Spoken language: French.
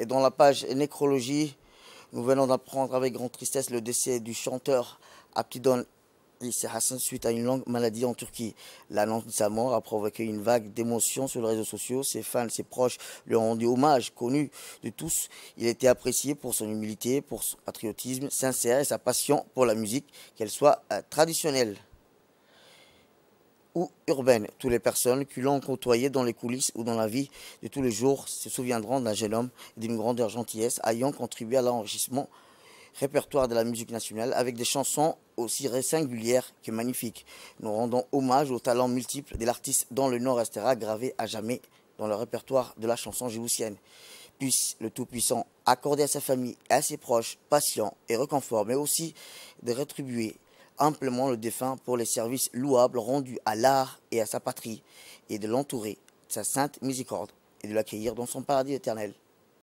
Et dans la page Nécrologie, nous venons d'apprendre avec grande tristesse le décès du chanteur Abdidon Issa Hassan suite à une longue maladie en Turquie. L'annonce de sa mort a provoqué une vague d'émotions sur les réseaux sociaux. Ses fans, ses proches lui ont rendu hommage, connu de tous. Il était apprécié pour son humilité, pour son patriotisme sincère et sa passion pour la musique, qu'elle soit euh, traditionnelle ou urbaine. Toutes les personnes qui l'ont côtoyé dans les coulisses ou dans la vie de tous les jours se souviendront d'un jeune homme d'une grandeur gentillesse ayant contribué à l'enrichissement répertoire de la musique nationale avec des chansons aussi singulières que magnifiques. Nous rendons hommage aux talents multiples de l'artiste dont le nom restera gravé à jamais dans le répertoire de la chanson gibousienne Puisse le Tout-Puissant accorder à sa famille et à ses proches patience et reconfort, mais aussi de rétribuer amplement le défunt pour les services louables rendus à l'art et à sa patrie, et de l'entourer de sa sainte miséricorde, et de l'accueillir dans son paradis éternel.